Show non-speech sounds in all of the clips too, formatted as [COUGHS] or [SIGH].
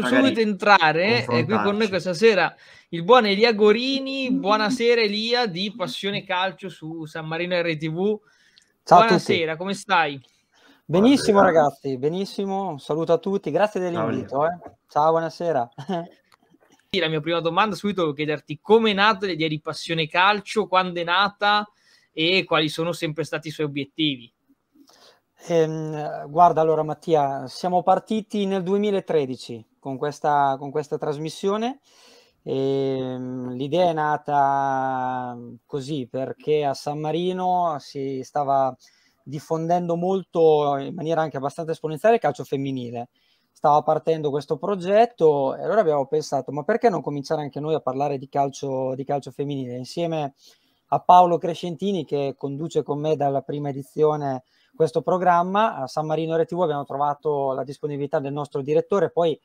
faccio subito entrare è eh, qui con noi questa sera il buon Elia Gorini. [LAUGHS] Buonasera Elia di Passione Calcio su San Marino RTV. Ciao Buonasera, come stai? Benissimo buonasera. ragazzi, benissimo. Un saluto a tutti, grazie dell'invito. Ciao, eh. Ciao buonasera. [LAUGHS] La mia prima domanda subito volevo chiederti come è nata l'idea di Passione Calcio, quando è nata e quali sono sempre stati i suoi obiettivi. Ehm, guarda, allora Mattia, siamo partiti nel 2013 con questa, con questa trasmissione. E, ehm, l'idea è nata così perché a San Marino si stava diffondendo molto in maniera anche abbastanza esponenziale il calcio femminile. Stava partendo questo progetto e allora abbiamo pensato, ma perché non cominciare anche noi a parlare di calcio, di calcio femminile? Insieme a Paolo Crescentini che conduce con me dalla prima edizione questo programma, a San Marino RTV abbiamo trovato la disponibilità del nostro direttore, poi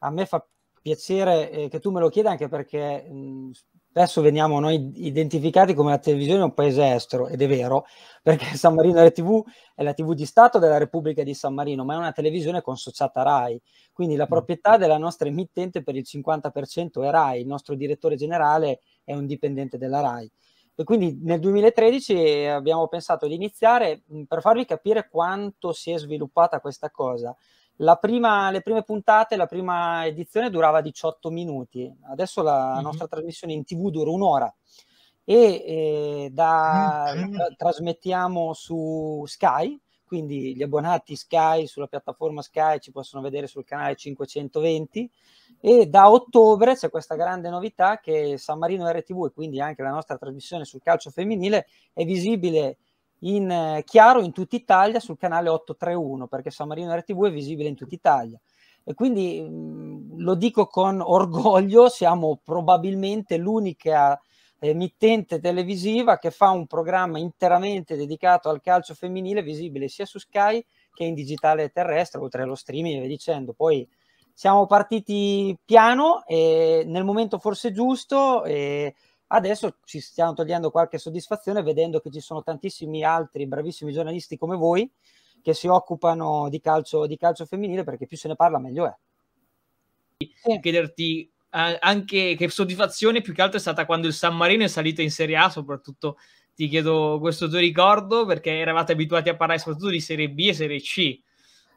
a me fa piacere eh, che tu me lo chieda anche perché mh, spesso veniamo noi identificati come la televisione un paese estero, ed è vero, [LAUGHS] perché San Marino RTV è la TV di Stato della Repubblica di San Marino, ma è una televisione consociata RAI, quindi la mm. proprietà della nostra emittente per il 50% è RAI, il nostro direttore generale è un dipendente della RAI. E quindi nel 2013 eh, abbiamo pensato di iniziare per farvi capire quanto si è sviluppata questa cosa prima, le prime puntate, la prima edizione durava 18 minuti, adesso la mm-hmm. nostra trasmissione in tv dura un'ora e eh, da, mm-hmm. tra- trasmettiamo su Sky, quindi gli abbonati Sky sulla piattaforma Sky ci possono vedere sul canale 520 e da ottobre c'è questa grande novità che San Marino RTV e quindi anche la nostra trasmissione sul calcio femminile è visibile in eh, chiaro in tutta Italia sul canale 831 perché San Marino RTV è visibile in tutta Italia e quindi mm, lo dico con [LAUGHS] orgoglio siamo probabilmente l'unica emittente televisiva che fa un programma interamente dedicato al calcio femminile visibile sia su Sky che in digitale terrestre oltre allo streaming e via dicendo poi siamo partiti piano e nel momento forse giusto e Adesso ci stiamo togliendo qualche soddisfazione vedendo che ci sono tantissimi altri bravissimi giornalisti come voi che si occupano di calcio, di calcio femminile perché più se ne parla meglio è. Sì. Chiederti anche che soddisfazione più che altro è stata quando il San Marino è salito in Serie A, soprattutto ti chiedo questo tuo ricordo perché eravate abituati a parlare soprattutto di Serie B e Serie C.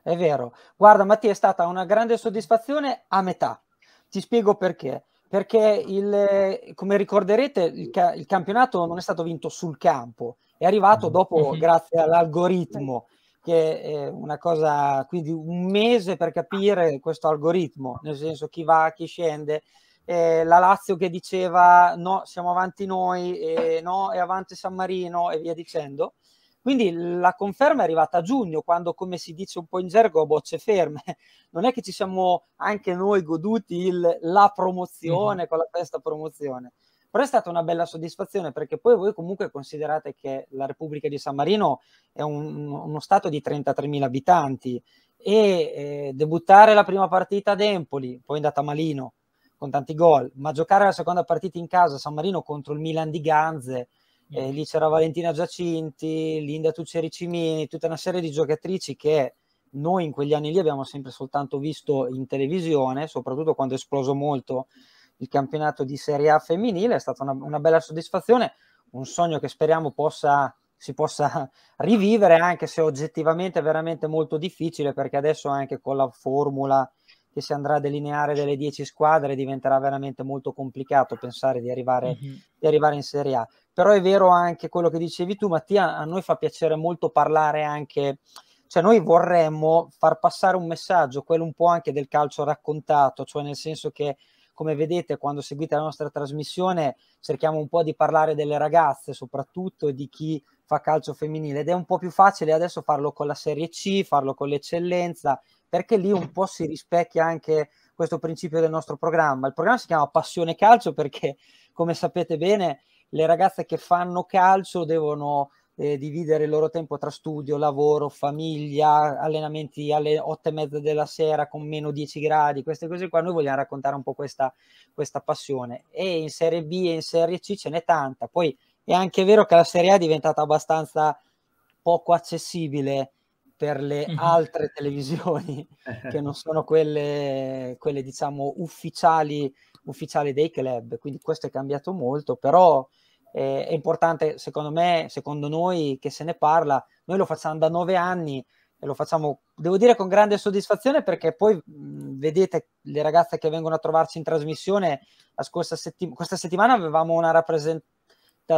È vero. Guarda Mattia, è stata una grande soddisfazione a metà. Ti spiego perché perché il, come ricorderete il, ca- il, campionato non è stato vinto sul campo, è arrivato mm. dopo mhm. grazie all'algoritmo, che è una cosa, quindi un mese per capire questo algoritmo, nel senso chi va, chi scende. Eh, la Lazio che diceva no, siamo avanti noi, no, è avanti San Marino e via dicendo. Quindi la conferma è arrivata a giugno, quando, come si dice un po' in gergo, a bocce ferme. [LAUGHS] Non è che ci siamo anche noi goduti il, la promozione mm-hmm. con la festa promozione. Però è stata una bella soddisfazione perché poi voi comunque considerate che la Repubblica di San Marino è un, uno stato di 33.000 abitanti e eh, debuttare la prima partita ad Empoli, poi è andata malino con tanti gol, ma giocare la seconda partita in casa a San Marino contro il Milan di Ganze, eh, mm. lì c'era Valentina Giacinti, Linda Tucceri Cimini, tutta una serie di giocatrici che noi in quegli anni lì abbiamo sempre soltanto visto in televisione, soprattutto quando è esploso molto il campionato di Serie A femminile, è stata una, una bella soddisfazione, un sogno che speriamo possa, si possa [LAUGHS] rivivere, anche se oggettivamente è veramente molto difficile, perché adesso anche con la formula che si andrà a delineare delle 10 squadre diventerà veramente molto complicato pensare di arrivare, mm-hmm. di arrivare in Serie A però è vero anche quello che dicevi tu, Mattia, a noi fa piacere molto parlare anche, cioè noi vorremmo far passare un messaggio, quello un po' anche del calcio raccontato, cioè nel senso che come vedete quando seguite la nostra trasmissione cerchiamo un po' di parlare delle ragazze soprattutto e di chi fa calcio femminile ed è un po' più facile adesso farlo con la Serie C, farlo con l'eccellenza, perché lì un po' si rispecchia anche questo principio del nostro programma. Il programma si chiama Passione Calcio perché, come sapete bene, le ragazze che fanno calcio devono eh, dividere il loro tempo tra studio, lavoro, famiglia, allenamenti alle otto e mezza della sera con meno 10 gradi, queste cose qua. Noi vogliamo raccontare un po' questa, questa passione. E in Serie B e in Serie C ce n'è tanta. Poi è anche vero che la Serie A è diventata abbastanza poco accessibile per le mhm. altre televisioni [LAUGHS] che non sono quelle, quelle diciamo ufficiali, ufficiali dei club quindi questo è cambiato molto però eh, è importante, secondo me, secondo noi che se ne parla, noi lo facciamo da nove anni e lo facciamo, devo dire, con grande soddisfazione perché poi mh, vedete le ragazze che vengono a trovarci in trasmissione, settim- questa settimana avevamo una, rappresent-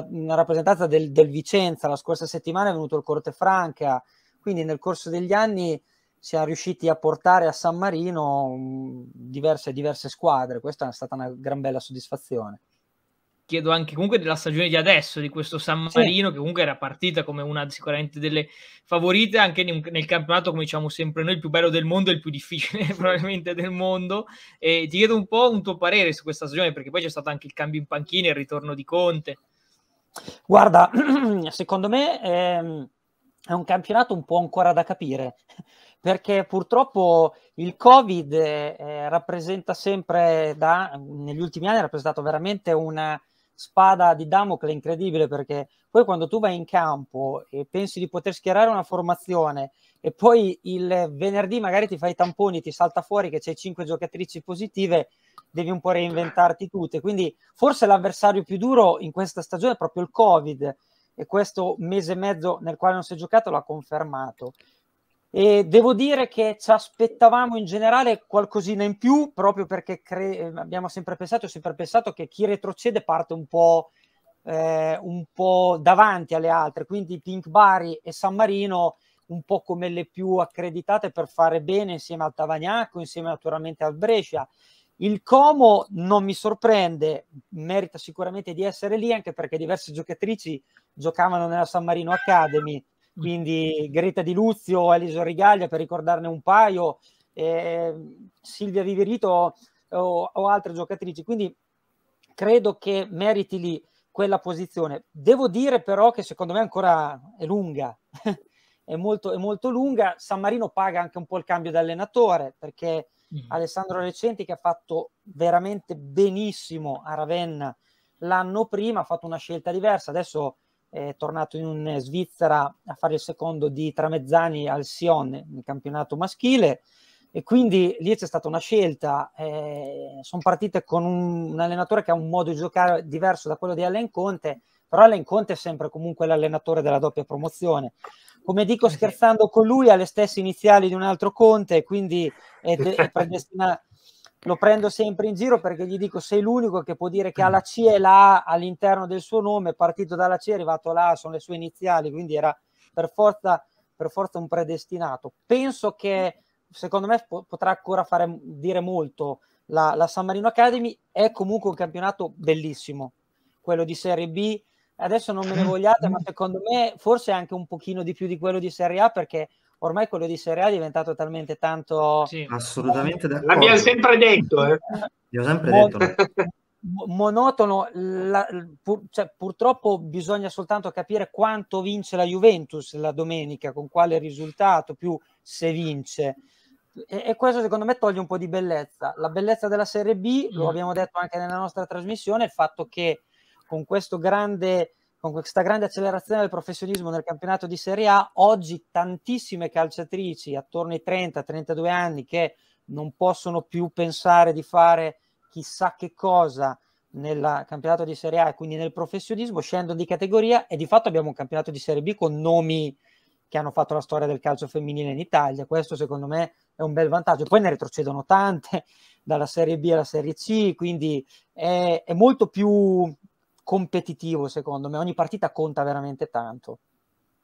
una rappresentanza del, del Vicenza, la scorsa settimana è venuto il Corte Franca, quindi nel corso degli anni siamo riusciti a portare a San Marino diverse, diverse squadre. Questa è stata una gran bella soddisfazione chiedo anche comunque della stagione di adesso, di questo San Marino, sì. che comunque era partita come una sicuramente delle favorite, anche nel campionato, come diciamo sempre noi, il più bello del mondo e il più difficile [LAUGHS] probabilmente del mondo. E ti chiedo un po' un tuo parere su questa stagione, perché poi c'è stato anche il cambio in panchina, il ritorno di Conte. Guarda, [CLEARS THROAT] secondo me ehm, è un campionato un po' ancora da capire, [LAUGHS] perché purtroppo il Covid eh, rappresenta sempre, da, negli ultimi anni, ha rappresentato veramente una spada di Damocle incredibile perché poi quando tu vai in campo e pensi di poter schierare una formazione e poi il venerdì magari ti fai i tamponi, ti salta fuori che c'è cinque giocatrici positive, devi un po' reinventarti tutte. Quindi forse l'avversario più duro in questa stagione è proprio il Covid e questo mese e mezzo nel quale non si è giocato l'ha confermato. E devo dire che ci aspettavamo in generale qualcosina in più, proprio perché cre- ehm, abbiamo sempre pensato, ho sempre pensato che chi retrocede parte un po', eh, un po' davanti alle altre, quindi Pink Bari e San Marino un po' come le più accreditate per fare bene insieme al Tavagnacco, insieme naturalmente al Brescia. Il Como non mi sorprende, merita sicuramente di essere lì anche perché diverse giocatrici giocavano nella San Marino Academy quindi Greta Di Luzio, Elisa Rigaglia per ricordarne un paio, eh, Silvia Viverito o, o, altre giocatrici, quindi credo che meriti lì quella posizione. Devo dire però che secondo me ancora è lunga, [LAUGHS] è, molto, è molto lunga, San Marino paga anche un po' il cambio di allenatore perché mm. Alessandro Recenti che ha fatto veramente benissimo a Ravenna l'anno prima ha fatto una scelta diversa, adesso è tornato in Svizzera a fare il secondo di Tramezzani al Sion nel campionato maschile e quindi lì c'è stata una scelta, eh, sono partite con un, un, allenatore che ha un modo di giocare diverso da quello di Allen Conte, però Allen Conte è sempre comunque l'allenatore della doppia promozione. Come dico eh scherzando con lui, ha le stesse iniziali di un altro Conte, quindi è, è [LAUGHS] predestinato lo prendo sempre in giro perché gli dico sei l'unico che può dire che ha la C e la A all'interno del suo nome, partito dalla C è arrivato là, sono le sue iniziali, quindi era per forza, per forza un predestinato. Penso che secondo me po- potrà ancora fare, dire molto la, la, San Marino Academy, è comunque un campionato bellissimo, quello di Serie B, adesso non me ne mm. vogliate, ma secondo me forse anche un pochino di più di quello di Serie A perché ormai quello di Serie A è diventato talmente tanto... Sì, assolutamente d'accordo. L'abbiamo sempre detto, eh. Io ho sempre Mon- detto. [LAUGHS] monotono, la, pur, cioè, purtroppo bisogna soltanto capire quanto vince la Juventus la domenica, con quale risultato, più se vince. E, e questo secondo me toglie un po' di bellezza. La bellezza della Serie B, mm. lo abbiamo detto anche nella nostra trasmissione, il fatto che con questo grande con questa grande accelerazione del professionismo nel campionato di Serie A, oggi tantissime calciatrici attorno ai 30-32 anni che non possono più pensare di fare chissà che cosa nel campionato di Serie A e quindi nel professionismo scendono di categoria e di fatto abbiamo un campionato di Serie B con nomi che hanno fatto la storia del calcio femminile in Italia. Questo secondo me è un bel vantaggio. Poi ne retrocedono tante dalla Serie B alla Serie C, quindi è, è molto più competitivo, secondo me. Ogni partita conta veramente tanto.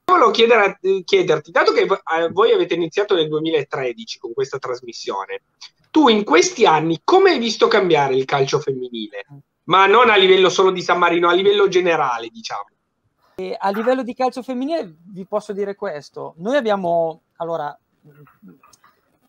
Volevo chiedere, eh, chiederti, dato che voi avete iniziato nel 2013 con questa trasmissione, tu in questi anni come hai visto cambiare il calcio femminile? Ma non a livello solo di San Marino, a livello generale, diciamo. E a livello di calcio femminile vi posso dire questo. Noi abbiamo, allora,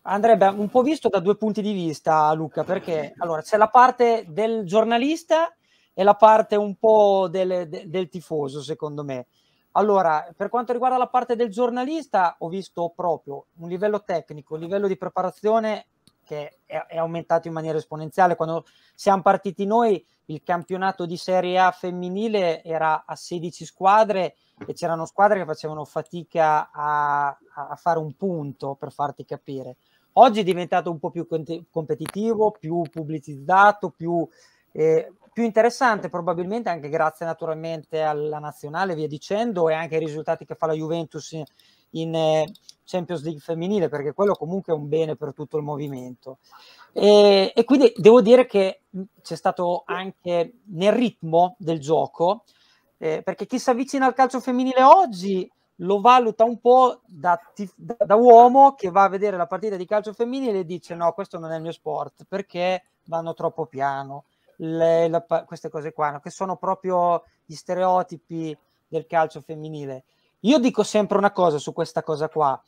andrebbe un po' visto da due punti di vista, Luca, perché allora, c'è la parte del giornalista è la parte un po' del, del tifoso, secondo me. Allora, per quanto riguarda la parte del giornalista, ho visto proprio un livello tecnico, un livello di preparazione che è, è, aumentato in maniera esponenziale. Quando siamo partiti noi, il campionato di Serie A femminile era a 16 squadre e c'erano squadre che facevano fatica a, a fare un punto, per farti capire. Oggi è diventato un po' più competitivo, più pubblicizzato, più eh, più interessante probabilmente anche grazie naturalmente alla nazionale via dicendo e anche ai risultati che fa la Juventus in eh, Champions League femminile perché quello comunque è un bene per tutto il movimento e, e quindi devo dire che c'è stato anche nel ritmo del gioco eh, perché chi si avvicina al calcio femminile oggi lo valuta un po' da, da, da, uomo che va a vedere la partita di calcio femminile e dice no, questo non è il mio sport perché vanno troppo piano, le, la, queste cose qua, no? che sono proprio gli stereotipi del calcio femminile. Io dico sempre una cosa su questa cosa qua,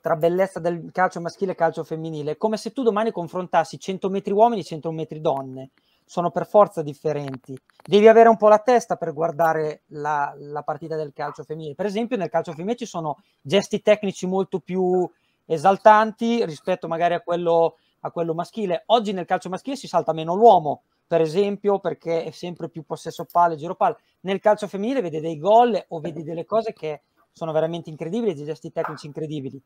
tra bellezza del calcio maschile e calcio femminile, è come se tu domani confrontassi 100 metri uomini e 100 metri donne, sono per forza differenti. Devi avere un po' la testa per guardare la, la partita del calcio femminile. Per esempio nel calcio femminile ci sono gesti tecnici molto più esaltanti rispetto magari a quello, a quello maschile. Oggi nel calcio maschile si salta meno l'uomo, per esempio, perché è sempre più possesso palle, giro palle. Nel calcio femminile vede dei gol o vedi delle cose che sono veramente incredibili, dei gesti tecnici incredibili.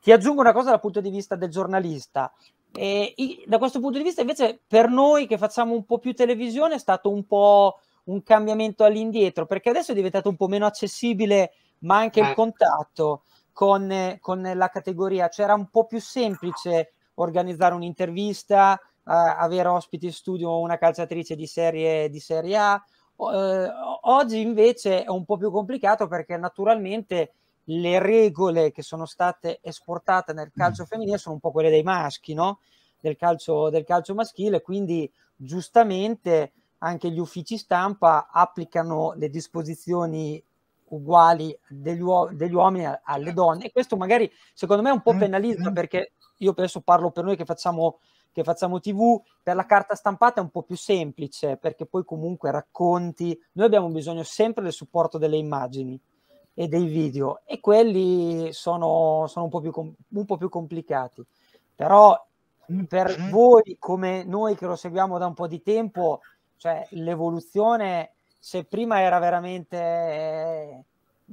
Ti aggiungo una cosa dal punto di vista del giornalista. E, da questo punto di vista, invece, per noi che facciamo un po' più televisione, è stato un po' un cambiamento all'indietro, perché adesso è diventato un po' meno accessibile, ma anche il eh. contatto con, con la categoria. C'era cioè, un po' più semplice organizzare un'intervista, avere ospiti in studio una calciatrice di serie, di serie A. Eh, oggi invece è un po' più complicato perché naturalmente le regole che sono state esportate nel mm. calcio femminile sono un po' quelle dei maschi, no? del, calcio, del calcio maschile, quindi giustamente anche gli uffici stampa applicano le disposizioni uguali degli, uo- degli uomini alle donne e questo magari secondo me è un po' eh, penalizza eh. perché io penso parlo per noi che facciamo che facciamo TV, per la carta stampata è un po' più semplice perché poi comunque racconti, noi abbiamo bisogno sempre del supporto delle immagini e dei video e quelli sono, sono un, po più un po' più complicati, però mm, per mhm. voi come noi che lo seguiamo da un po' di tempo, cioè l'evoluzione, se prima era veramente... Eh,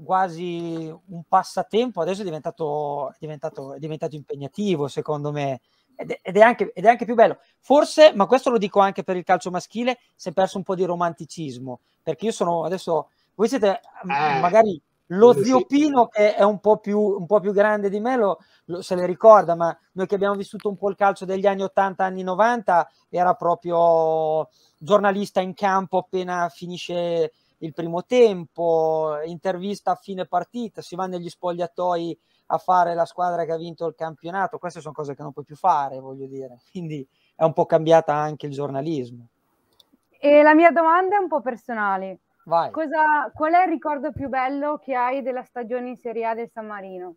quasi un passatempo, adesso è diventato, è diventato, è diventato impegnativo, secondo me ed, è anche, ed è anche più bello. Forse, ma questo lo dico anche per il calcio maschile, si è perso un po' di romanticismo, perché io sono adesso, voi siete eh. magari lo zio Pino che è un po' più, un po più grande di me lo, lo, se le ricorda, ma noi che abbiamo vissuto un po' il calcio degli anni 80, anni 90, era proprio giornalista in campo appena finisce il primo tempo, intervista a fine partita, si va negli spogliatoi a fare la squadra che ha vinto il campionato, queste sono cose che non puoi più fare, voglio dire, [LAUGHS] quindi è un po' cambiata anche il giornalismo. E la mia domanda è un po' personale. Vai. Cosa, qual è il ricordo più bello che hai della stagione in Serie A del San Marino?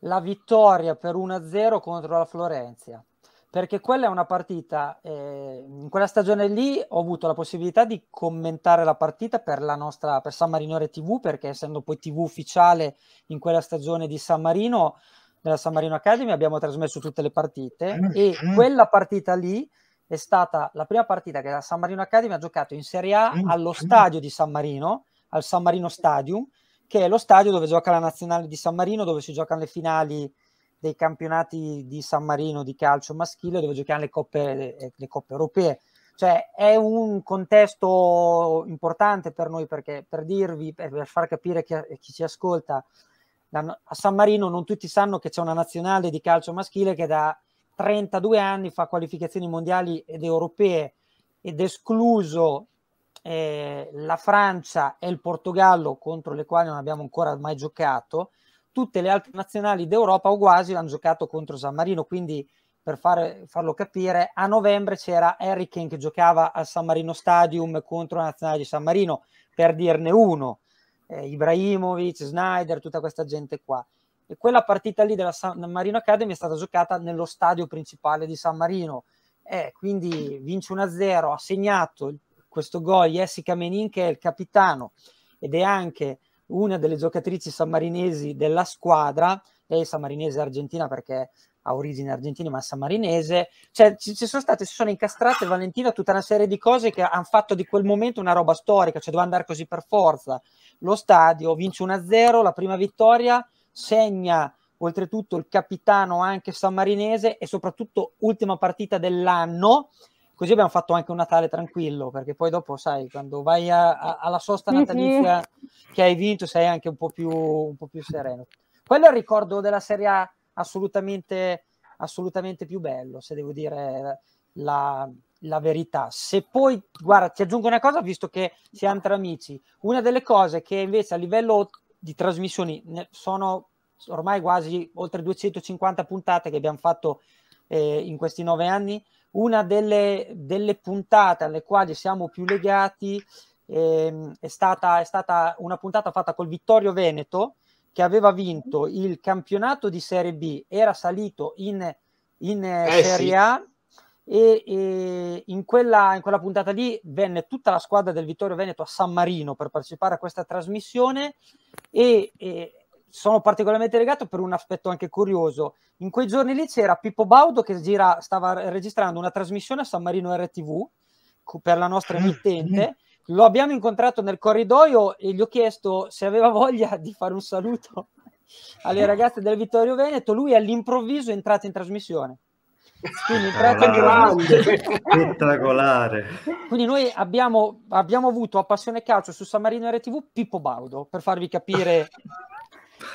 La vittoria per 1-0 contro la Florenza perché quella è una partita, eh, in quella stagione lì ho avuto la possibilità di commentare la partita per la nostra, per San Marinore TV, perché essendo poi TV ufficiale in quella stagione di San Marino, della San Marino Academy, abbiamo trasmesso tutte le partite ah, e ah, quella partita lì è stata la prima partita che la San Marino Academy ha giocato in Serie A ah, allo stadio di San Marino, al San Marino Stadium, che è lo stadio dove gioca la nazionale di San Marino, dove si giocano le finali dei campionati di San Marino di calcio maschile dove giochiamo le coppe, le, eh, le coppe europee. Cioè è un contesto importante per noi perché per dirvi, per, per far capire chi, chi ci ascolta, da, a San Marino non tutti sanno che c'è una nazionale di calcio maschile che da 32 anni fa qualificazioni mondiali ed europee ed escluso eh, la Francia e il Portogallo contro le quali non abbiamo ancora mai giocato tutte le altre nazionali d'Europa o quasi l'hanno giocato contro San Marino, quindi per fare, farlo capire, a novembre c'era Harry Kane che giocava al San Marino Stadium contro la nazionale di San Marino, per dirne uno, eh, Ibrahimovic, Snyder, tutta questa gente qua. E quella partita lì della San Marino Academy è stata giocata nello stadio principale di San Marino, eh, quindi vince 1-0, ha segnato questo gol Jessica Menin che è il capitano ed è anche una delle giocatrici sammarinesi della squadra, lei è sammarinese argentina perché ha origine argentina ma sammarinese, cioè ci, ci, sono state, si sono incastrate Valentina tutta una serie di cose che hanno fatto di quel momento una roba storica, cioè doveva andare così per forza. Lo stadio vince 1-0, la prima vittoria, segna oltretutto il capitano anche sammarinese e soprattutto ultima partita dell'anno Così abbiamo fatto anche un Natale tranquillo, perché poi dopo, sai, quando vai a, a, alla sosta mhm. natalizia che hai vinto, sei anche un po' più, un po più sereno. Quello è il ricordo della Serie A assolutamente, assolutamente più bello, se devo dire la, la verità. Se poi, guarda, ti aggiungo una cosa, visto che siamo tra amici, una delle cose che invece a livello di trasmissioni sono ormai quasi oltre 250 puntate che abbiamo fatto eh, in questi nove anni, una delle, delle puntate alle quali siamo più legati eh, è, stata, è stata una puntata fatta col Vittorio Veneto che aveva vinto il campionato di Serie B, era salito in, in eh, eh Serie A e, e in, quella, in, quella, puntata lì venne tutta la squadra del Vittorio Veneto a San Marino per partecipare a questa trasmissione e, e sono particolarmente legato per un aspetto anche curioso. In quei giorni lì c'era Pippo Baudo che gira, stava registrando una trasmissione a San Marino RTV per la nostra ah, emittente. Lo abbiamo incontrato nel corridoio e gli ho chiesto se aveva [LAUGHS] voglia di fare un saluto alle ragazze del Vittorio Veneto. Lui all'improvviso è entrato in trasmissione. Quindi, spettacolare. Quindi noi abbiamo, abbiamo avuto a Passione Calcio su San Marino RTV Pippo Baudo per farvi capire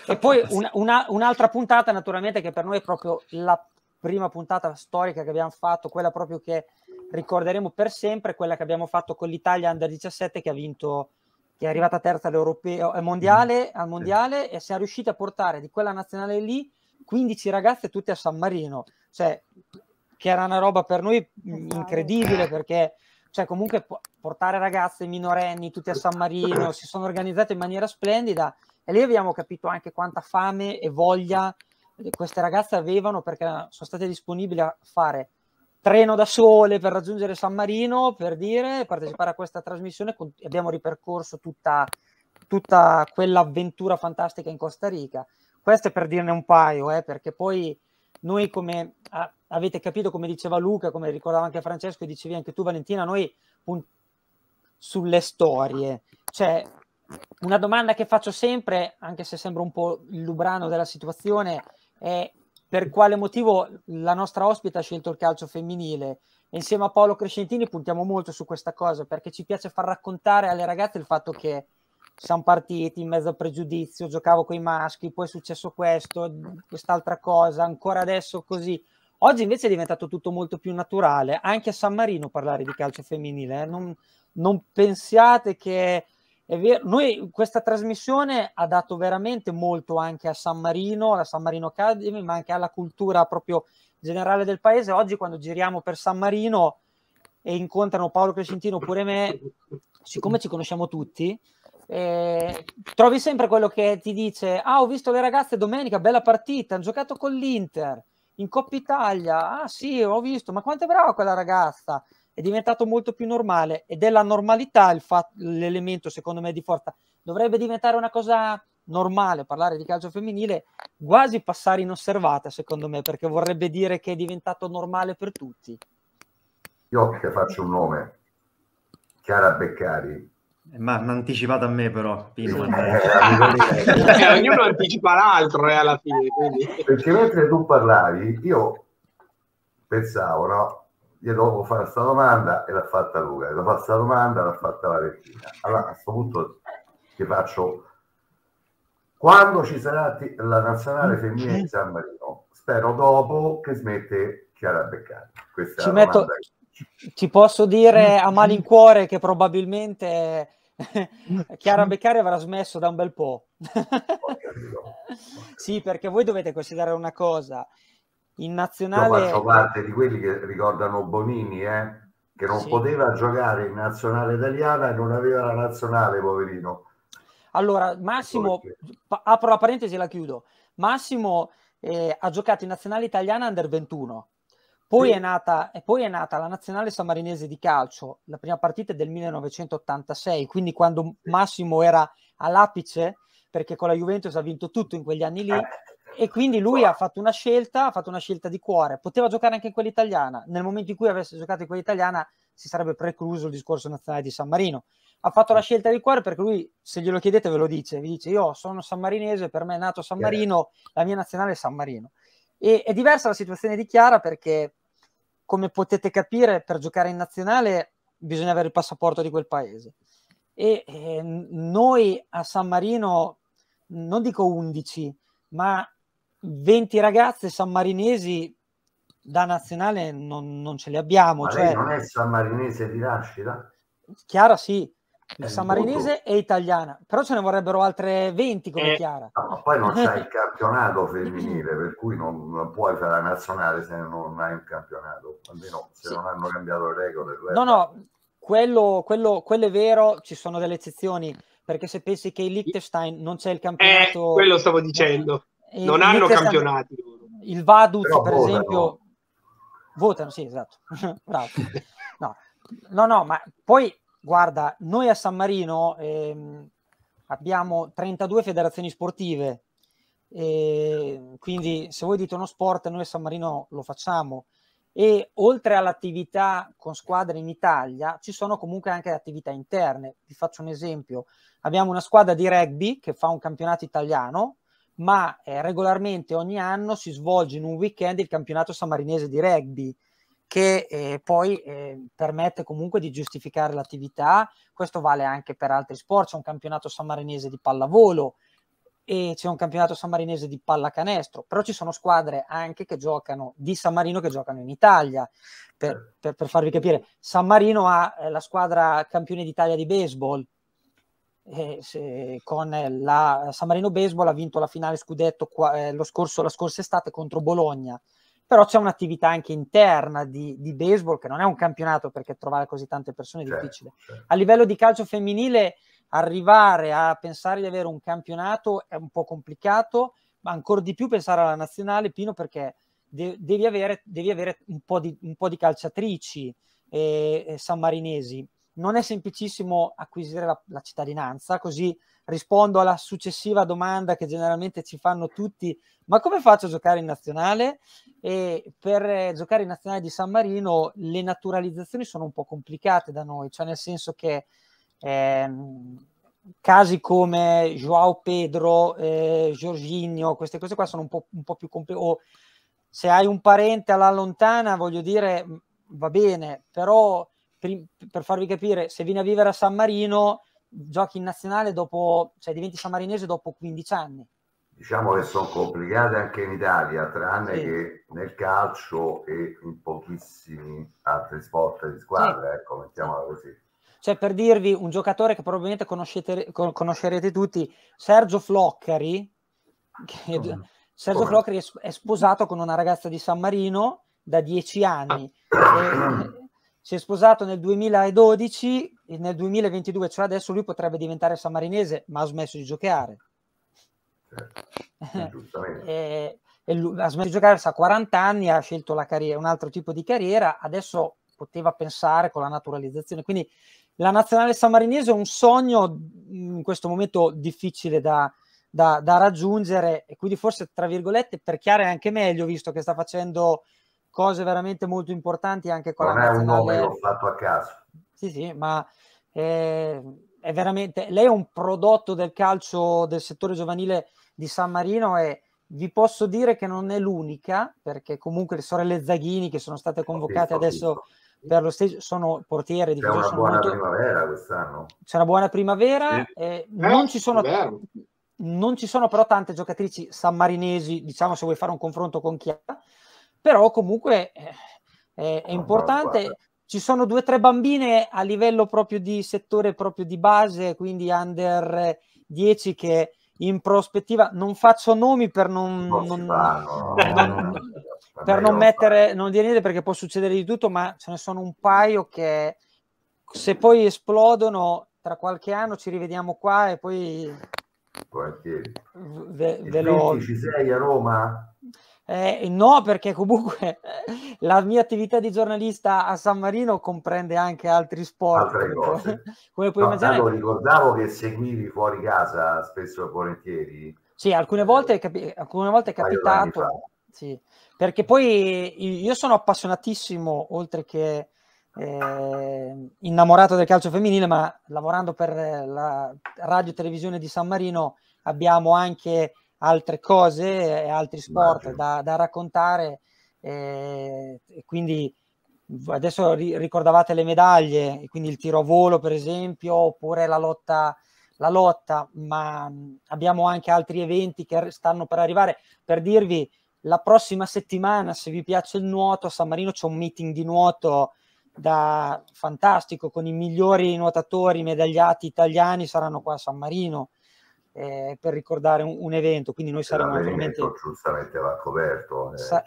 e poi una, una, un'altra puntata, naturalmente, che per noi è proprio la prima puntata storica che abbiamo fatto, quella proprio che ricorderemo per sempre, quella che abbiamo fatto con l'Italia Under 17 che ha vinto, che è arrivata terza all'europeo, eh, mm, al mondiale, al mondiale e siamo riusciti a portare di quella nazionale lì 15 ragazze tutte a San Marino, cioè che era una roba per noi mm, esatto. incredibile perché cioè comunque portare ragazze minorenni tutte a San Marino, si sono organizzate in maniera splendida e lì abbiamo capito anche quanta fame e voglia queste ragazze avevano perché sono state disponibili a fare treno da sole per raggiungere San Marino, per dire, partecipare a questa trasmissione. Abbiamo ripercorso tutta, tutta quell'avventura fantastica in Costa Rica. Questo è per dirne un paio, eh, perché poi noi come ah, avete capito, come diceva Luca, come ricordava anche Francesco e dicevi anche tu Valentina, noi punt- sulle storie, cioè una domanda che faccio sempre, anche se sembra un po' il lubrano della situazione, è per quale motivo la nostra ospite ha scelto il calcio femminile? insieme a Paolo Crescentini puntiamo molto su questa cosa perché ci piace far raccontare alle ragazze il fatto che siamo partiti in mezzo a pregiudizio, giocavo con i maschi, poi è successo questo, quest'altra cosa, ancora adesso così. Oggi invece è diventato tutto molto più naturale, anche a San Marino parlare di calcio femminile. Eh? Non, non, pensiate che è vero, noi questa trasmissione ha dato veramente molto anche a San Marino, alla San Marino Academy, ma anche alla cultura proprio generale del paese. Oggi quando giriamo per San Marino e incontrano Paolo Crescentino oppure me, siccome ci conosciamo tutti, eh, trovi sempre quello che ti dice: Ah, ho visto le ragazze domenica, bella partita, hanno giocato con l'Inter in Coppa Italia. Ah, sì, ho visto, ma quanto è brava quella ragazza! è diventato molto più normale ed è la normalità il fatto, l'elemento secondo me di forza. Dovrebbe diventare una cosa normale parlare di calcio femminile, quasi passare inosservata secondo me, perché vorrebbe dire che è diventato normale per tutti. Io ti faccio un nome, Chiara Beccari. Eh, ma l'ha anticipato a me però, Pino. [LAUGHS] Eh, ognuno anticipa l'altro e eh, alla fine. Quindi. Perché mentre tu parlavi, io pensavo, no? io dovevo fare questa domanda e l'ha fatta Luca, l'ha fatta la domanda l'ha fatta la regina. Allora a questo punto ti faccio quando ci sarà la nazionale femminile di San Marino? Spero dopo che smette Chiara Beccari. Questa ci, metto, ci posso dire a malincuore che probabilmente eh, Chiara Beccari avrà smesso da un bel po'. sì, perché voi dovete considerare una cosa. In nazionale... Io faccio parte di quelli che ricordano Bonini, eh? che non sì. poteva giocare in nazionale italiana e non aveva la nazionale, poverino. Allora, Massimo, apro la parentesi e la chiudo. Massimo eh, ha giocato in nazionale italiana under 21, poi, sì. è nata, poi è nata la nazionale sammarinese di calcio, la prima partita è del 1986, quindi quando Massimo era all'apice, perché con la Juventus ha vinto tutto in quegli anni lì. Eh, e quindi lui ha fatto una scelta, ha fatto una scelta di cuore. Poteva giocare anche in quella italiana. Nel momento in cui avesse giocato in quella italiana si sarebbe precluso il discorso nazionale di San Marino. Ha fatto la scelta di cuore perché lui, se glielo chiedete, ve lo dice. Vi dice, io sono sammarinese, per me è nato San Marino, la mia nazionale è San Marino. E è diversa la situazione di Chiara perché, come potete capire, per giocare in nazionale bisogna avere il passaporto di quel paese. E eh, noi a San Marino, non dico 11, ma 20 ragazze sammarinesi da nazionale non, non ce le abbiamo. Ma cioè... non è sammarinese di nascita? Chiara sì, il sammarinese e italiana, però ce ne vorrebbero altre 20 come eh. Chiara. No, poi non c'è il [LAUGHS] campionato femminile, [LAUGHS] per cui non, non puoi fare la nazionale se non hai un campionato, almeno se sì. non hanno cambiato le regole. No, no, quello, quello, quello è vero, ci sono delle eccezioni perché se pensi che in Liechtenstein non c'è il eh, campionato... Eh, quello stavo dicendo non hanno campionati. Il Vaduz, Però per votano. esempio, votano, sì, esatto. [LAUGHS] no. no, no, ma poi guarda, noi a San Marino ehm, abbiamo 32 federazioni sportive, eh, quindi se voi dite uno sport, noi a San Marino lo facciamo. E oltre all'attività con squadre in Italia, ci sono comunque anche attività interne. Vi faccio un esempio. Abbiamo una squadra di rugby che fa un campionato italiano, ma eh, regolarmente ogni anno si svolge in un weekend il campionato sammarinese di rugby che eh, poi eh, permette comunque di giustificare l'attività, questo vale anche per altri sport, c'è un campionato sammarinese di pallavolo e c'è un campionato sammarinese di pallacanestro, però ci sono squadre anche che giocano di San Marino che giocano in Italia, per, eh. per, per farvi capire, San Marino ha eh, la squadra campione d'Italia di baseball, eh, se, con eh, la San Marino Baseball ha vinto la finale scudetto qua, eh, scorso, la scorsa estate contro Bologna però c'è un'attività anche interna di, di, baseball che non è un campionato perché trovare così tante persone è certo, difficile. Certo. A livello di calcio femminile arrivare a pensare di avere un campionato è un po' complicato, ma ancora di più pensare alla nazionale, Pino, perché de- devi, avere, devi, avere, un po' di, un po di calciatrici eh, eh, sammarinesi non è semplicissimo acquisire la, la, cittadinanza, così rispondo alla successiva domanda che generalmente ci fanno tutti, ma come faccio a giocare in nazionale? E per eh, giocare in nazionale di San Marino le naturalizzazioni sono un po' complicate da noi, cioè nel senso che ehm, casi come Joao Pedro, eh, Jorginho, queste cose qua sono un po', un po più complicate, o se hai un parente alla lontana, voglio dire, va bene, però per farvi capire, se vieni a vivere a San Marino, giochi in nazionale dopo, cioè diventi sammarinese dopo 15 anni. Diciamo che sono complicate anche in Italia, tranne sì. che nel calcio e in pochissimi altri sport di squadra, sì. ecco, mettiamola così. Cioè, per dirvi, un giocatore che probabilmente conoscerete tutti, Sergio Floccari, che, mm. Sergio Come? Floccari è sposato con una ragazza di San Marino da 10 anni. [CLEARS THROAT] e, si è sposato nel 2012 e nel 2022, cioè adesso lui potrebbe diventare sammarinese, ma ha smesso di giocare. Eh, [LAUGHS] e, e lui, ha smesso di giocare a 40 anni, ha scelto carriera, un altro tipo di carriera, adesso poteva pensare con la naturalizzazione. Quindi la nazionale sammarinese è un sogno in questo momento difficile da, da, da raggiungere e quindi forse, tra virgolette, per Chiara è anche meglio, visto che sta facendo cose veramente molto importanti anche con non la nazionale. Non è un nome, l'ho fatto a caso. Sì, sì, ma è, eh, è veramente... Lei è un prodotto del calcio del settore giovanile di San Marino e vi posso dire che non è l'unica, perché comunque le sorelle Zaghini che sono state convocate visto, adesso per lo stage sono portiere di C'è una buona molto... primavera quest'anno. C'è una buona primavera, sì. eh, non, ci sono, non, ci sono, però tante giocatrici sammarinesi, diciamo se vuoi fare un confronto con Chiara, però comunque eh, è, è importante. Ci sono due o tre bambine a livello proprio di settore, proprio di base, quindi under 10 che in prospettiva non faccio nomi per non, non, non, non per non mettere, non dire niente perché può succedere di tutto, ma ce ne sono un paio che se poi esplodono tra qualche anno ci rivediamo qua e poi... Ve, ve lo... ci sei a Roma? Eh, no, perché comunque [LAUGHS] la mia attività di giornalista a San Marino comprende anche altri sport. Altre ecco. cose. [LAUGHS] Come puoi no, immaginare. Ricordavo che seguivi fuori casa spesso e volentieri. Sì, alcune eh, volte, è, capi- alcune volte è capitato. Sì, perché poi io sono appassionatissimo, oltre che eh, innamorato del calcio femminile, ma lavorando per la radio e televisione di San Marino abbiamo anche altre cose e altri sport da, da, raccontare. Eh, quindi adesso ri- ricordavate le medaglie, quindi il tiro a volo, per esempio, oppure la lotta, la lotta, ma mm, abbiamo anche altri eventi che stanno per arrivare. Per dirvi, la prossima settimana, se vi piace il nuoto, a San Marino c'è un meeting di nuoto da fantastico con i migliori nuotatori medagliati italiani saranno qua a San Marino eh, per ricordare un, un, evento, quindi noi saremo veramente... Giustamente va coperto, eh, sa-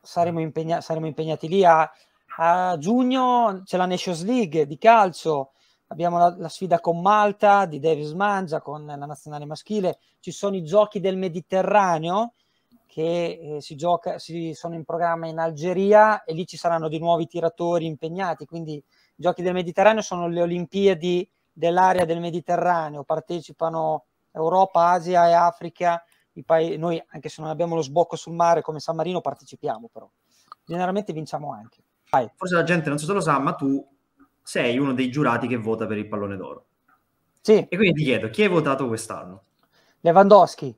saremo, impegna- saremo, impegnati lì. A, a, giugno c'è la Nations League di calcio, abbiamo la, la sfida con Malta, di Davis Mangia, con la nazionale maschile, ci sono i giochi del Mediterraneo che eh, si, gioca, si sono in programma in Algeria e lì ci saranno di nuovi tiratori impegnati, quindi i giochi del Mediterraneo sono le Olimpiadi dell'area del Mediterraneo, partecipano Europa, Asia e Africa, pa- noi anche se non abbiamo lo sbocco sul mare come San Marino partecipiamo però, generalmente vinciamo anche. Vai. Forse la gente non so se lo sa, ma tu sei uno dei giurati che vota per il pallone d'oro. Sì. E quindi ti chiedo, chi hai votato quest'anno? Lewandowski.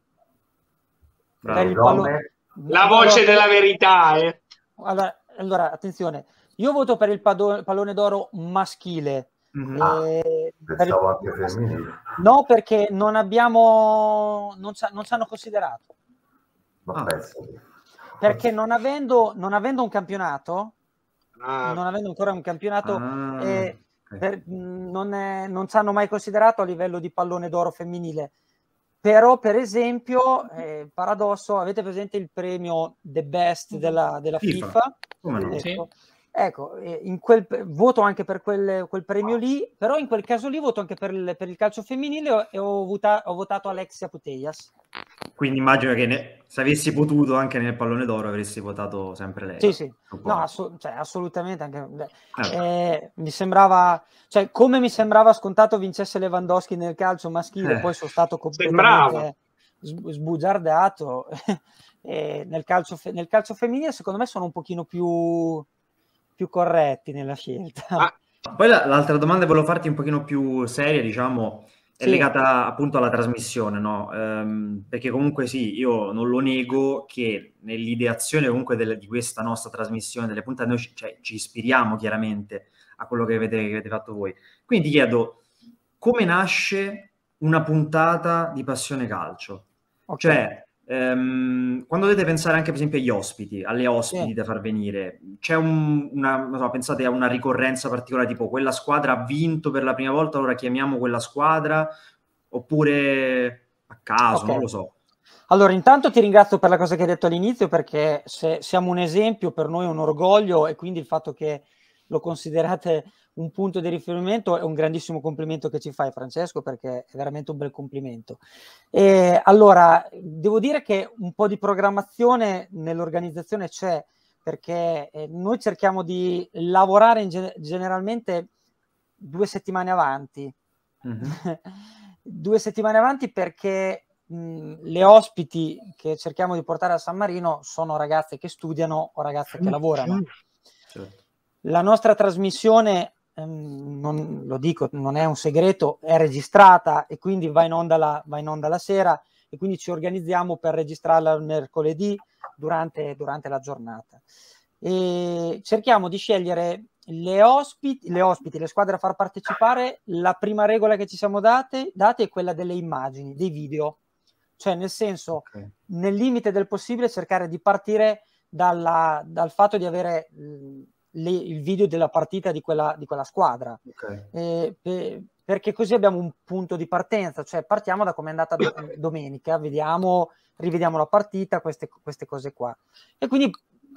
Bravo, pallone... La voce della verità, eh. allora, allora, attenzione, io voto per il pallone d'oro maschile, Mm-hmm. Ah, eh, pensavo anche femminile. No, perché non abbiamo, non, sa, non ci hanno considerato. Ah. Perché non avendo, non avendo un campionato, ah. non avendo ancora un campionato, ah, eh, per, mm, non, è, non ci hanno mai considerato a livello di pallone d'oro femminile. Però, per esempio, eh, paradosso, avete presente il premio The Best della, della FIFA? FIFA? Ecco. Sì. Ecco, eh, in quel, voto anche per quel, quel, premio lì, però in quel caso lì voto anche per il, per il calcio femminile e ho, vota, ho votato Alexia Putellas. Quindi immagino che ne, se avessi potuto anche nel pallone d'oro avresti votato sempre lei. Sì, sì, no, ass- cioè, assolutamente. Anche, allora. Eh, eh, mi sembrava, cioè, come mi sembrava scontato vincesse Lewandowski nel calcio maschile, eh. poi sono stato completamente sembrava. sbugiardato. [LAUGHS] Eh, nel, calcio fe- nel calcio femminile secondo me sono un pochino più più corretti nella scelta. Ah, poi l'altra domanda che volevo farti un pochino più seria, diciamo, è sì. legata appunto alla trasmissione, no? Ehm, perché comunque sì, io non lo nego che nell'ideazione comunque delle, di questa nostra trasmissione delle puntate noi ci, cioè, ci ispiriamo chiaramente a quello che avete, che avete fatto voi. Quindi ti chiedo, come nasce una puntata di Passione Calcio? Okay. Cioè, ehm, quando dovete pensare anche per esempio agli ospiti, alle ospiti sì. da far venire, c'è un, una, so, pensate a una ricorrenza particolare tipo quella squadra ha vinto per la prima volta, allora chiamiamo quella squadra, oppure a caso, okay. non lo so. Allora, intanto ti ringrazio per la cosa che hai detto all'inizio, perché se siamo un esempio per noi è un orgoglio e quindi il fatto che lo considerate un punto di riferimento, è un grandissimo complimento che ci fai Francesco perché è veramente un bel complimento. E allora, devo dire che un po' di programmazione nell'organizzazione c'è perché eh, noi cerchiamo di lavorare ge- generalmente due settimane avanti. Mm-hmm. [LAUGHS] due settimane avanti perché le ospiti che cerchiamo di portare a San Marino sono ragazze che studiano o ragazze che lavorano. Certo. La nostra trasmissione, ehm, non, lo dico, non è un segreto, è registrata e quindi va in, onda la, va in onda la sera e quindi ci organizziamo per registrarla il mercoledì durante, durante la giornata. E cerchiamo di scegliere le ospiti, le ospiti, le squadre a far partecipare, la prima regola che ci siamo date, date è quella delle immagini, dei video, cioè nel senso, okay. nel limite del possibile, cercare di partire dalla, dal fatto di avere le, il video della partita di quella, di quella squadra. Okay. Eh, per, perché così abbiamo un punto di partenza, cioè partiamo da come è andata do- [COUGHS] domenica, vediamo, rivediamo la partita, queste, queste cose qua. E quindi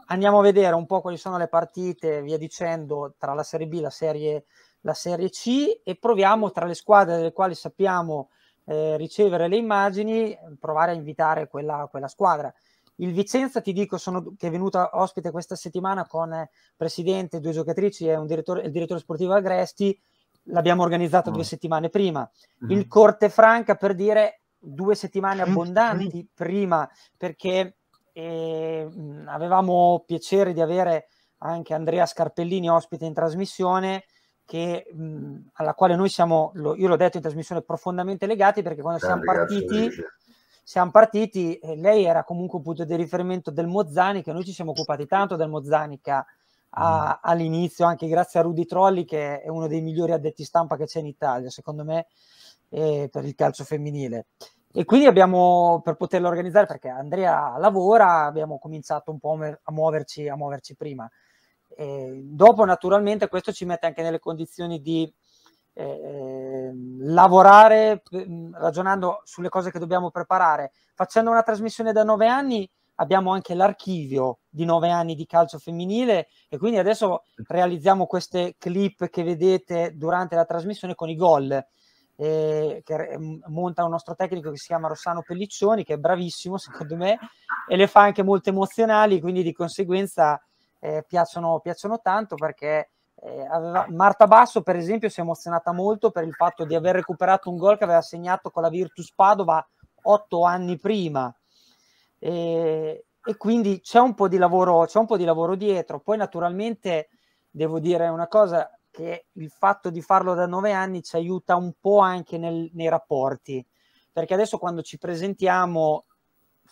andiamo a vedere un po' quali sono le partite, via dicendo, tra la Serie B la Serie, la serie C e proviamo tra le squadre delle quali sappiamo eh, ricevere le immagini, provare a invitare quella, quella squadra. Il Vicenza, ti dico, sono, che è venuta ospite questa settimana con eh, presidente, due giocatrici e direttore, il direttore sportivo Agresti, l'abbiamo organizzata oh. Mm. due settimane prima. mm Il mm-hmm. Corte Franca, per dire, due settimane mm-hmm. abbondanti mm prima, perché eh, avevamo piacere di avere anche Andrea Scarpellini ospite in trasmissione. Che, mh, mm, alla quale noi siamo, lo, io l'ho detto in trasmissione, profondamente legati perché quando Grande siamo eh, partiti siamo partiti e lei era comunque un punto di riferimento del Mozzanica, noi ci siamo occupati tanto del Mozzanica a, mm. all'inizio, anche grazie a Rudy Trolli che è uno dei migliori addetti stampa che c'è in Italia, secondo me, eh, per il calcio femminile. E quindi abbiamo, per poterlo organizzare, perché Andrea lavora, abbiamo cominciato un po' a muoverci, a muoverci prima. E dopo, naturalmente, questo ci mette anche nelle condizioni di eh, lavorare ragionando sulle cose che dobbiamo preparare. Facendo una trasmissione da nove anni abbiamo anche l'archivio di nove anni di calcio femminile e quindi adesso realizziamo queste clip che vedete durante la trasmissione con i gol. Eh, che monta un nostro tecnico che si chiama Rossano Pelliccioni, che è bravissimo secondo me, e le fa anche molto emozionali, quindi di conseguenza eh, piacciono, piacciono tanto perché eh, aveva, Marta Basso, per esempio, si è emozionata molto per il fatto di aver recuperato un gol che aveva segnato con la Virtus Padova otto anni prima. E, e quindi c'è un, lavoro, c'è un po' di lavoro dietro. Poi, naturalmente, devo dire una cosa che il fatto di farlo da nove anni ci aiuta un po' anche nel, nei rapporti, perché adesso quando ci presentiamo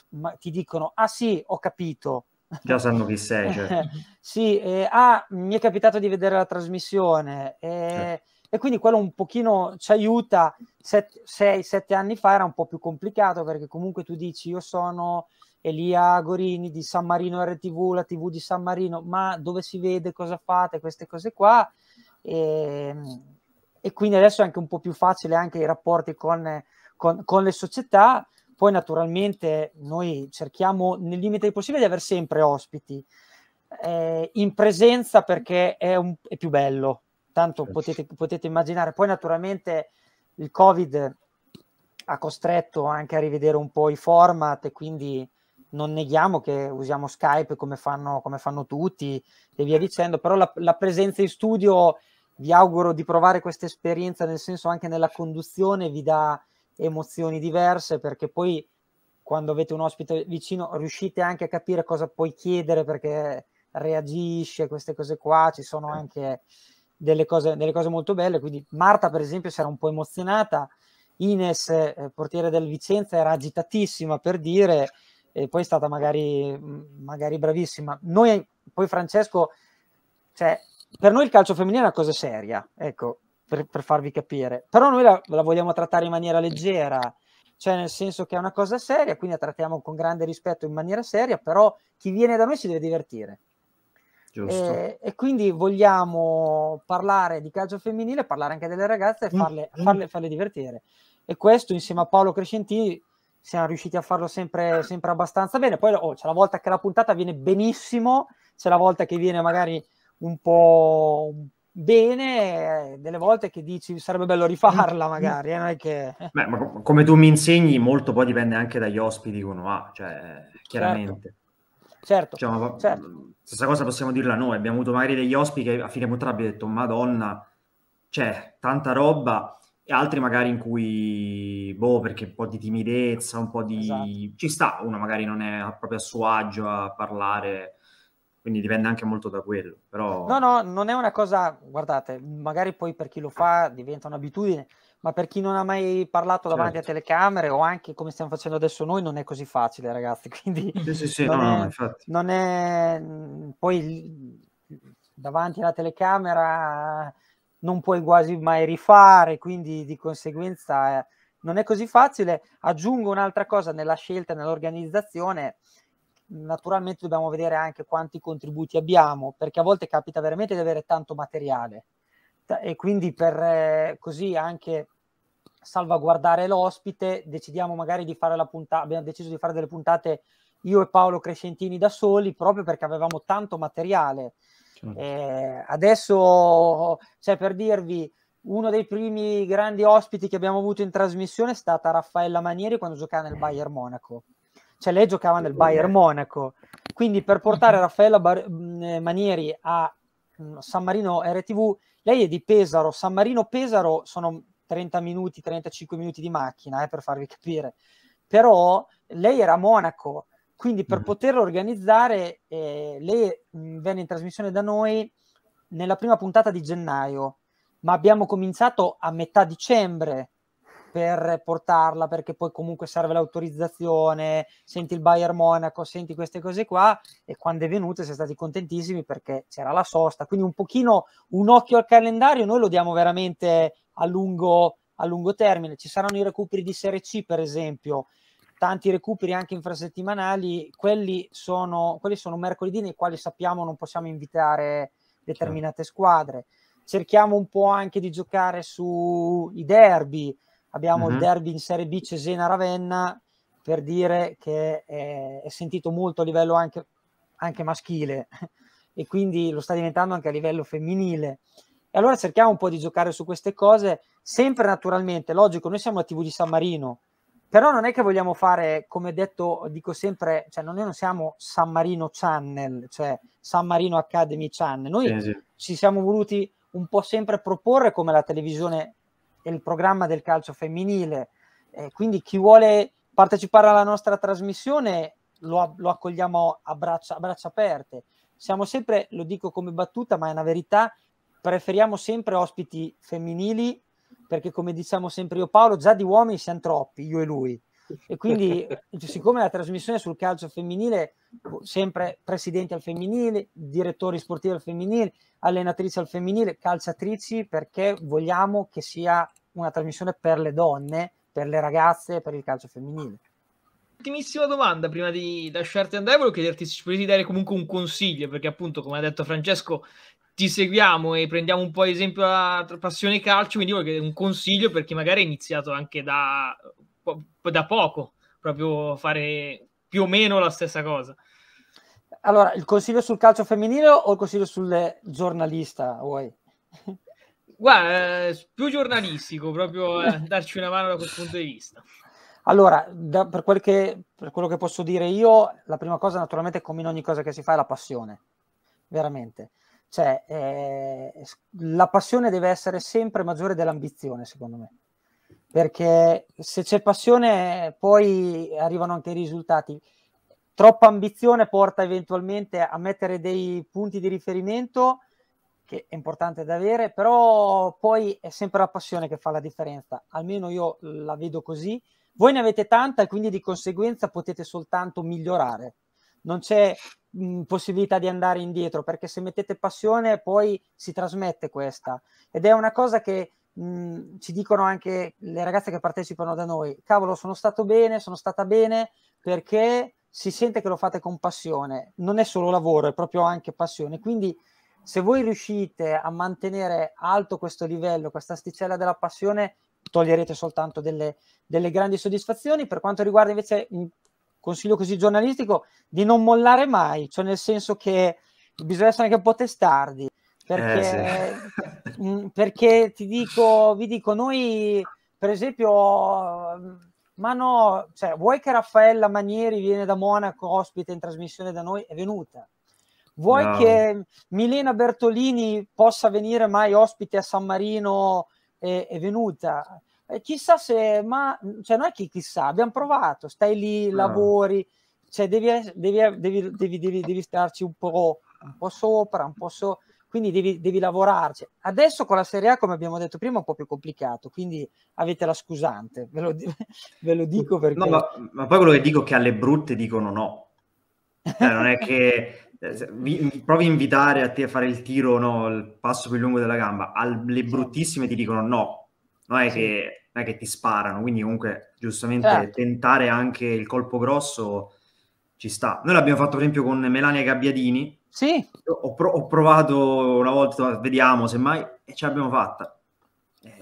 ma, ti dicono, ah sì, ho capito, Già sanno chi sei. Cioè. sì, eh, ah, mi è capitato di vedere la trasmissione eh, e quindi quello un pochino ci aiuta. sei, sette anni fa era un po' più complicato perché comunque tu dici io sono Elia Gorini di San Marino RTV, la TV di San Marino, ma dove si vede, cosa fate, queste cose qua. E, ehm, e quindi adesso è anche un po' più facile anche i rapporti con, con, con le società poi naturalmente noi cerchiamo nel limite possibile di avere sempre ospiti eh, in presenza perché è, un, è più bello, tanto potete, potete, immaginare. Poi naturalmente il Covid ha costretto anche a rivedere un po' i format e quindi non neghiamo che usiamo Skype come fanno, come fanno tutti e via dicendo, però la, la presenza in studio vi auguro di provare questa esperienza, nel senso anche nella conduzione vi dà emozioni diverse perché poi quando avete un ospite vicino riuscite anche a capire cosa puoi chiedere perché reagisce, queste cose qua, ci sono eh. anche delle cose, delle cose molto belle, quindi Marta per esempio si era un po' emozionata, Ines, eh, portiere del Vicenza, era agitatissima per dire, e poi è stata magari, mm, magari bravissima. Noi, poi Francesco, cioè, per noi il calcio femminile è una cosa seria, ecco, per, per farvi capire. Però noi la, la, vogliamo trattare in maniera leggera, cioè nel senso che è una cosa seria, quindi la trattiamo con grande rispetto in maniera seria, però chi viene da noi si deve divertire. E, eh, e, quindi vogliamo parlare di calcio femminile, parlare anche delle ragazze e mm. farle, mm. farle, farle divertire. E questo insieme a Paolo Crescentini siamo riusciti a farlo sempre, sempre abbastanza bene. Poi oh, c'è la volta che la puntata viene benissimo, c'è la volta che viene magari un po', un bene, delle volte che dici sarebbe bello rifarla mm. Mm. magari, eh, che... Beh, ma come tu mi insegni, molto poi dipende anche dagli ospiti che uno ha, cioè, chiaramente. Certo, certo, diciamo, certo. Mm, stessa cosa possiamo dirla noi, abbiamo avuto magari degli ospiti che a fine puntata abbiamo detto, madonna, c'è cioè, tanta roba, e altri magari in cui, boh, perché un po' di timidezza, un po' di... Esatto. Ci sta, uno magari non è proprio a suo agio a parlare quindi dipende anche molto da quello. Però... No, no, non è una cosa, guardate, magari poi per chi lo fa diventa un'abitudine, ma per chi non ha mai parlato davanti certo. a telecamere o anche come stiamo facendo adesso noi non è così facile, ragazzi. [LAUGHS] Quindi sì, sì, sì, non, no, è, no, infatti. non è poi davanti alla telecamera non puoi quasi mai rifare, quindi di conseguenza eh, non è così facile. Aggiungo un'altra cosa nella scelta, nell'organizzazione, naturalmente dobbiamo vedere anche quanti contributi abbiamo, perché a volte capita veramente di avere tanto materiale e quindi per eh, così anche salvaguardare l'ospite decidiamo magari di fare la puntata, abbiamo deciso di fare delle puntate io e Paolo Crescentini da soli proprio perché avevamo tanto materiale. Certo. Eh, adesso, cioè per dirvi, uno dei primi grandi ospiti che abbiamo avuto in trasmissione è stata Raffaella Manieri quando giocava nel eh. Bayern Monaco. Cioè lei giocava nel Bayern Monaco, quindi per portare mm-hmm. Raffaella Bar- mm, eh, Manieri a mm, San Marino RTV, lei è di Pesaro, San Marino-Pesaro sono 30 minuti, 35 minuti di macchina, eh, per farvi capire, però lei era a Monaco, quindi per mm. poterlo organizzare eh, lei mm, venne in trasmissione da noi nella prima puntata di gennaio, ma abbiamo cominciato a metà dicembre per portarla perché poi comunque serve l'autorizzazione, senti il Bayern Monaco, senti queste cose qua e quando è venuta siamo stati contentissimi perché c'era la sosta, quindi un pochino un occhio al calendario, noi lo diamo veramente a lungo, a lungo termine, ci saranno i recuperi di Serie C per esempio, tanti recuperi anche infrasettimanali, quelli sono, quelli sono mercoledì nei quali sappiamo non possiamo invitare determinate certo. squadre. Cerchiamo un po' anche di giocare sui derby, abbiamo mm-hmm. il derby in Serie B Cesena-Ravenna per dire che è, eh, è sentito molto a livello anche, anche, maschile e quindi lo sta diventando anche a livello femminile. E allora cerchiamo un po' di giocare su queste cose, sempre naturalmente, logico, noi siamo la TV di San Marino, però non è che vogliamo fare, come detto, dico sempre, cioè noi non siamo San Marino Channel, cioè San Marino Academy Channel, noi sì, sì. ci siamo voluti un po' sempre proporre come la televisione e il programma del calcio femminile. Eh, quindi chi vuole partecipare alla nostra trasmissione lo, lo accogliamo a braccia, a braccia aperte. Siamo sempre, lo dico come battuta, ma è una verità, preferiamo sempre ospiti femminili perché come diciamo sempre io Paolo, già di uomini siamo troppi, io e lui. E quindi, [LAUGHS] cioè, siccome la trasmissione sul calcio femminile, sempre presidenti al femminile, direttori sportivi al femminile, allenatrici al femminile, calciatrici, perché vogliamo che sia una trasmissione per le donne, per le ragazze, per il calcio femminile. Ultimissima domanda prima di lasciarti andare, volevo chiederti se ci potresti dare comunque un consiglio, perché appunto, come ha detto Francesco, ti seguiamo e prendiamo un po' ad esempio la passione calcio, quindi voglio chiedere un consiglio per chi magari ha iniziato anche da po- da poco, proprio fare più o meno la stessa cosa. Allora, il consiglio sul calcio femminile o il consiglio sul giornalista vuoi? Guarda, eh, più giornalistico, proprio eh, [LAUGHS] darci una mano da quel punto di vista. Allora, da, per, quel che, per quello che posso dire io, la prima cosa naturalmente, come in ogni cosa che si fa, è la passione, veramente. Cioè, eh, la passione deve essere sempre maggiore dell'ambizione, secondo me perché se c'è passione poi arrivano anche i risultati. Troppa ambizione porta eventualmente a mettere dei punti di riferimento, che è importante da avere, però poi è sempre la passione che fa la differenza, almeno io la vedo così. Voi ne avete tanta e quindi di conseguenza potete soltanto migliorare. Non c'è mh, mm, possibilità di andare indietro perché se mettete passione poi si trasmette questa ed è una cosa che mh, mhmm, ci dicono anche le ragazze che partecipano da noi, cavolo, sono stato bene, sono stata bene perché si sente che lo fate con passione, non è solo lavoro, è proprio anche passione. Quindi se voi riuscite a mantenere alto questo livello, questa sticella della passione, toglierete soltanto delle, delle grandi soddisfazioni. Per quanto riguarda invece un consiglio così giornalistico, di non mollare mai, cioè nel senso che bisogna essere anche un po' testardi. Eh, perché, eh, sì. [LAUGHS] perché ti dico, vi dico, noi per esempio, ma no, cioè, vuoi che Raffaella Manieri viene da Monaco, ospite in trasmissione da noi, è venuta. Vuoi no. che Milena Bertolini possa venire mai ospite a San Marino, è, è venuta. Eh, chissà se, ma cioè, non è che chissà, abbiamo provato, stai lì, no. lavori, cioè, devi, devi, devi, devi, starci un po', un po' sopra, un po' sopra quindi devi, devi, lavorarci. Adesso con la Serie A, come abbiamo detto prima, è un po' più complicato, quindi avete la scusante, ve lo, [LAUGHS] ve lo dico perché... No, ma, ma, poi quello che dico è che alle brutte dicono no. Cioè, non è che [LAUGHS] eh, provi a invitare a te a fare il tiro, no, il passo più lungo della gamba, alle esatto. bruttissime ti dicono no. Non è, che, non è che, ti sparano, quindi comunque giustamente certo. tentare anche il colpo grosso ci sta. Noi l'abbiamo fatto per esempio con Melania Gabbiadini, sì. Ho, pro- ho, provato una volta, vediamo semmai, e ce l'abbiamo fatta. Eh,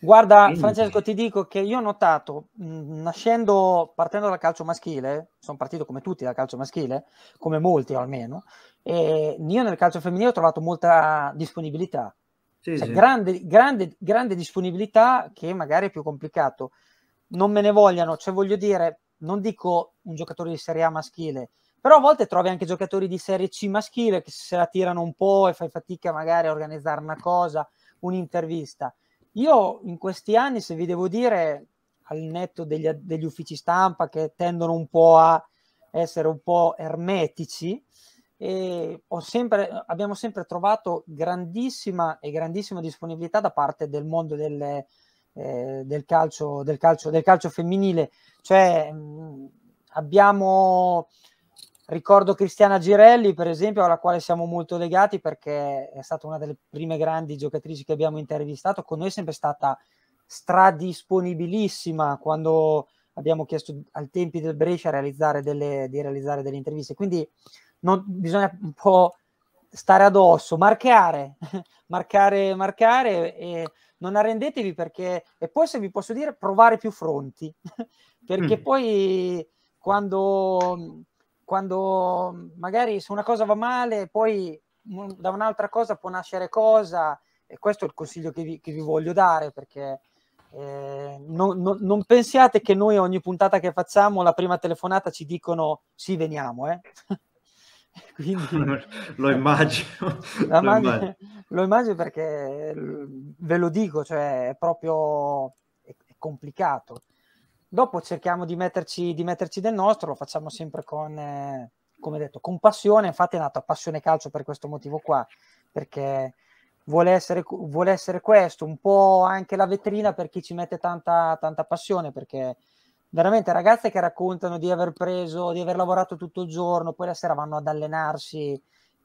Guarda, quindi... Francesco, eh. ti dico che io ho notato, mh, mm, nascendo, partendo dal calcio maschile, sono partito come tutti dal calcio maschile, come molti almeno, e io nel calcio femminile ho trovato molta disponibilità. Sì, cioè, sì. Grande, grande, grande disponibilità che magari è più complicato. Non me ne vogliano, cioè voglio dire, non dico un giocatore di Serie A maschile, però a volte trovi anche giocatori di Serie C maschile che se la tirano un po' e fai fatica magari a organizzare una cosa, un'intervista. Io in questi anni, se vi devo dire, al netto degli, degli uffici stampa che tendono un po' a essere un po' ermetici, e sempre, abbiamo sempre trovato grandissima e grandissima disponibilità da parte del mondo delle, eh, del, calcio, del, calcio, del calcio femminile. Cioè, mh, abbiamo Ricordo Cristiana Girelli, per esempio, alla quale siamo molto legati perché è stata una delle prime grandi giocatrici che abbiamo intervistato. Con noi è sempre stata stradisponibilissima quando abbiamo chiesto al tempi del Brescia realizzare delle, di realizzare delle interviste. Quindi non, bisogna un po' stare addosso, marcare, [LAUGHS] marcare, marcare e non arrendetevi perché... E poi se vi posso dire, provare più fronti, [LAUGHS] perché mm. poi quando quando magari se una cosa va male, poi da un'altra cosa può nascere cosa, e questo è il consiglio che vi, che vi voglio dare, perché eh, non, non, non, pensiate che noi ogni puntata che facciamo, la prima telefonata ci dicono sì, veniamo. Eh? [LAUGHS] Quindi, [LAUGHS] lo immagino. [LAUGHS] Lo immagino. lo immagino perché ve lo dico, cioè è proprio è, è complicato. Dopo cerchiamo di metterci, di metterci del nostro, lo facciamo sempre con, eh, come detto, con passione. Infatti è nato Passione Calcio per questo motivo qua, perché vuole essere, vuole essere questo, un po' anche la vetrina per chi ci mette tanta, tanta passione, perché veramente ragazze che raccontano di aver preso, di aver lavorato tutto il giorno, poi la sera vanno ad allenarsi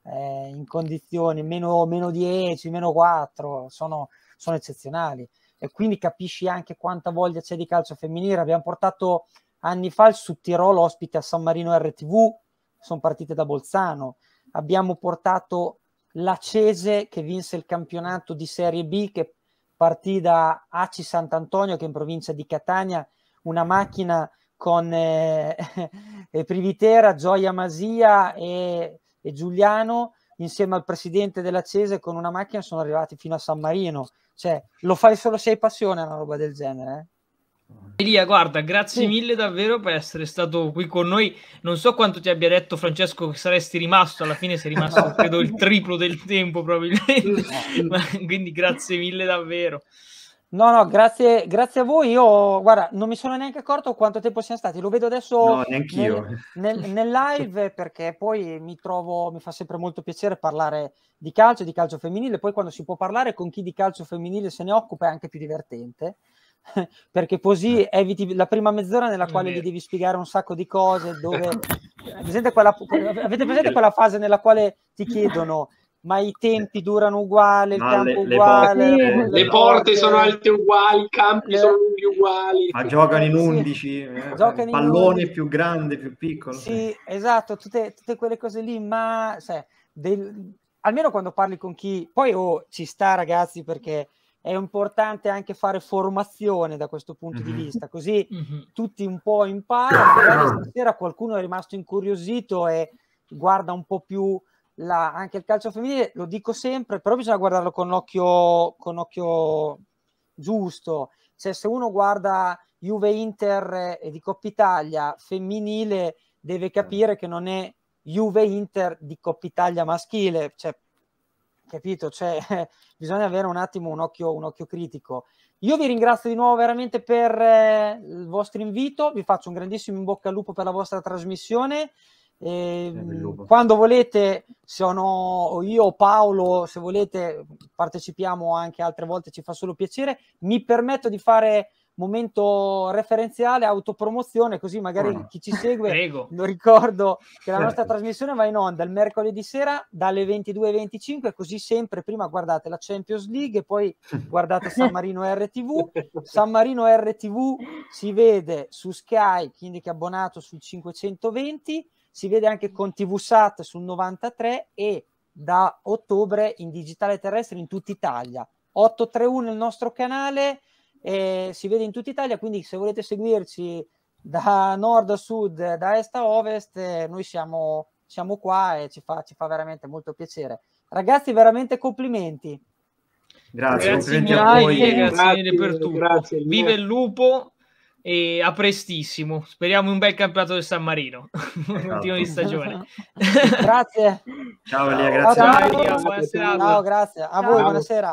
eh, in condizioni meno, meno 10, meno 4, sono, sono eccezionali e quindi capisci anche quanta voglia c'è di calcio femminile. Abbiamo portato anni fa il Sud Tirolo ospite a San Marino RTV, sono partite da Bolzano. Abbiamo portato la che vinse il campionato di Serie B che partì da Aci Sant'Antonio che è in provincia di Catania, una macchina con eh, [LAUGHS] eh, Privitera, Gioia Masia e, e Giuliano insieme al presidente della Cese con una macchina sono arrivati fino a San Marino cioè, lo fai solo se hai passione una roba del genere. Eh? Elia, guarda, grazie sì. mille davvero per essere stato qui con noi. Non so quanto ti abbia detto Francesco che saresti rimasto, alla fine sei rimasto [LAUGHS] credo il triplo del tempo probabilmente, eh, [LAUGHS] Ma, quindi grazie mille davvero. No, no, grazie, grazie a voi. Io, guarda, non mi sono neanche accorto quanto tempo siamo stati. Lo vedo adesso no, nel, nel, [LAUGHS] nel, live perché poi mi trovo, mi fa sempre molto piacere parlare di calcio, di calcio femminile. Poi quando si può parlare con chi di calcio femminile se ne occupa è anche più divertente [LAUGHS] perché così eh. eviti la prima mezz'ora nella quale gli devi spiegare un sacco di cose. Dove, [LAUGHS] presente quella, avete presente quella fase nella quale ti chiedono ma i tempi durano uguali, il campo le, uguale. Le porte, le porte sono alte uguali, i campi le... sono uguali. Ma giocano in 11, sì. eh, giocano cioè, pallone in più grande, più piccolo. Sì, sì. Cioè. esatto, tutte, tutte, quelle cose lì, ma cioè, del... almeno quando parli con chi... Poi oh, ci sta ragazzi perché è importante anche fare formazione da questo punto mm-hmm. di mhm. vista, così mm-hmm. tutti un po' imparano, stasera qualcuno è rimasto incuriosito e guarda un po' più la, anche il calcio femminile, lo dico sempre, però bisogna guardarlo con occhio, con occhio giusto. Cioè, se uno guarda Juve Inter e di Coppa Italia femminile, deve capire che non è Juve Inter di Coppa Italia maschile. Cioè, capito? Cioè, [LAUGHS] bisogna avere un attimo un occhio, un occhio critico. Io vi ringrazio di nuovo veramente per eh, il vostro invito, vi faccio un grandissimo in bocca al lupo per la vostra trasmissione. E, ehm, quando volete, sono io, Paolo, se volete partecipiamo anche altre volte, ci fa solo piacere. Mi permetto di fare momento referenziale, autopromozione, così magari no. chi ci segue [LAUGHS] lo ricordo che la nostra certo. trasmissione va in onda il mercoledì sera dalle 22.25, così sempre prima guardate la Champions League e poi [LAUGHS] guardate San Marino RTV. [LAUGHS] San Marino RTV si vede su Sky, quindi che è abbonato sul 520 si vede anche con TV Sat sul 93 e da ottobre in digitale terrestre in tutta Italia. 831 il nostro canale, eh, si vede in tutta Italia, quindi se volete seguirci da nord a sud, da est a ovest, eh, noi siamo, siamo, qua e ci fa, ci fa veramente molto piacere. Ragazzi, veramente complimenti. Grazie, grazie complimenti a voi. Grazie, grazie per tutto. Grazie, Vive il lupo e a prestissimo. Speriamo un bel campionato del San Marino. Esatto. [LAUGHS] di stagione. grazie. Ciao Elia, grazie. Ciao, ciao, ciao, ciao, grazie. A voi, buonasera.